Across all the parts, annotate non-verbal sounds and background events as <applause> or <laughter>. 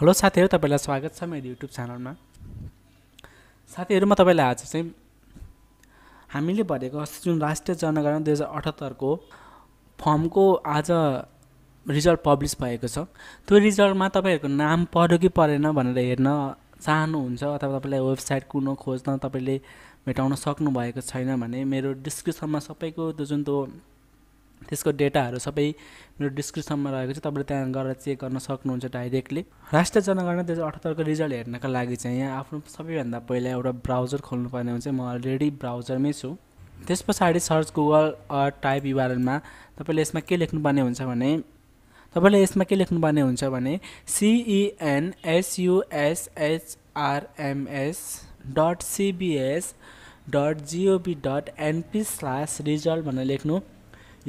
hello साथीहरू तपाईँलाई स्वागत छ मेरो युट्युब च्यानलमा साथीहरू म तपाईँलाई आज चाहिँ हामीले भनेको अस्ति जुन राष्ट्रिय जनगणना दुई हजार अठहत्तरको फर्मको आज रिजल्ट पब्लिस भएको छ त्यो रिजल्टमा तपाईँहरूको नाम पर्यो कि परेन भनेर हेर्न चाहनुहुन्छ अथवा तपाईँलाई वेबसाइट कुन खोज्न तपाईँले भेटाउन सक्नुभएको छैन भने मेरो डिस्क्रिप्सनमा सबैको त्यो जुन त्यो त्यसको डेटाहरू सबै मेरो डिस्क्रिप्सनमा रहेको छ तपाईँले त्यहाँ गएर चेक गर्न सक्नुहुन्छ डाइरेक्टली राष्ट्रिय जनगणना दुई हजार अठहत्तरको रिजल्ट हेर्नका लागि चाहिँ यहाँ आफ्नो सबैभन्दा पहिला एउटा ब्राउजर खोल्नुपर्ने हुन्छ म अलरेडी ब्राउजरमै छु त्यस पछाडि सर्च गुगल टाइप युआरएलमा तपाईँले यसमा के लेख्नुपर्ने हुन्छ भने तपाईँले यसमा के लेख्नुपर्ने हुन्छ भने सिइएनएसयुएसएचआरएमएस डट सिबिएस डट जिओबी डट एनपी स्ल्यास रिजल्ट भनेर लेख्नु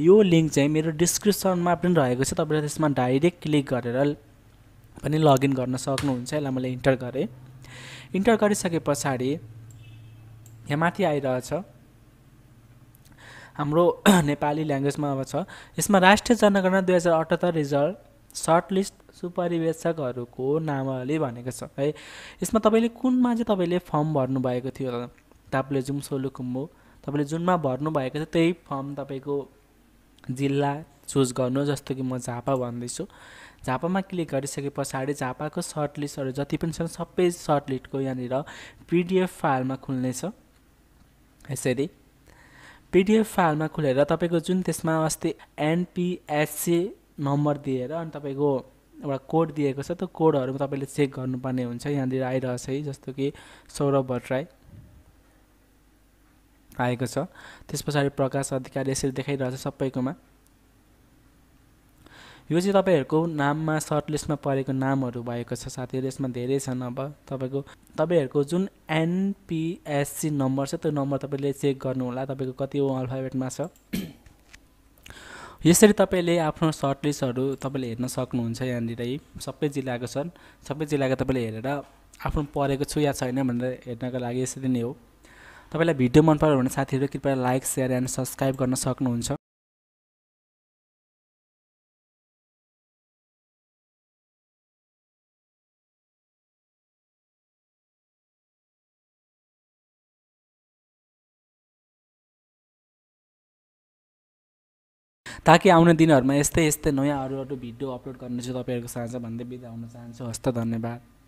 यो लिङ्क चाहिँ मेरो डिस्क्रिप्सनमा पनि रहेको छ तपाईँले त्यसमा डाइरेक्ट क्लिक गरेर पनि लगइन गर्न सक्नुहुन्छ यसलाई मैले इन्टर गरेँ इन्टर गरिसके पछाडि यहाँ माथि आइरहेछ हाम्रो <clears throat> नेपाली ल्याङ्ग्वेजमा अब छ यसमा राष्ट्रिय जनगणना दुई हजार अठहत्तर रिजल्ट सर्टलिस्ट सुपरिवेक्षकहरूको नामावली भनेको छ है यसमा तपाईँले कुनमा चाहिँ तपाईँले फर्म भर्नुभएको थियो तापले ताप्लेजुङ सोलुखुम्बु तपाईँले जुनमा भर्नुभएको थियो त्यही फर्म तपाईँको जिल्ला चुज गर्नु जस्तो कि म झापा भन्दैछु झापामा क्लिक गरिसके पछाडि झापाको सर्ट लिस्टहरू जति पनि छन् सबै सर्ट लिस्टको यहाँनिर पिडिएफ फाइलमा खुल्नेछ यसरी पिडिएफ फाइलमा खुलेर तपाईँको जुन त्यसमा अस्ति एनपिएससी नम्बर दिएर अनि तपाईँको एउटा कोड दिएको छ त्यो कोडहरू तपाईँले चेक गर्नुपर्ने हुन्छ यहाँनिर आइरहेछ है जस्तो कि सौरभ भट्टराई आएको छ त्यस पछाडि प्रकाश अधिकारी यसरी देखाइरहेछ सबैकोमा यो चाहिँ तपाईँहरूको नाममा सर्ट लिस्टमा परेको नामहरू भएको छ साथीहरू यसमा धेरै छन् अब तपाईँको तपाईँहरूको जुन एनपिएससी नम्बर छ त्यो नम्बर तपाईँले चेक गर्नुहोला तपाईँको कति ओ अल्फाबेटमा छ यसरी तपाईँले आफ्नो सर्ट लिस्टहरू तपाईँले हेर्न सक्नुहुन्छ यहाँनिर सबै जिल्लाको छन् सबै जिल्लाको तपाईँले हेरेर आफ्नो परेको छु या छैन भनेर हेर्नको लागि यसरी नै हो तपाईँलाई भिडियो मन पऱ्यो भने साथीहरू कृपया लाइक सेयर एन्ड सब्सक्राइब गर्न सक्नुहुन्छ ताकि आउने दिनहरूमा यस्तै यस्तै नयाँ अरू अरू भिडियो अपलोड चाहिँ तपाईँहरूको साँझ भन्दै बिदा हुन चाहन्छु हस्त धन्यवाद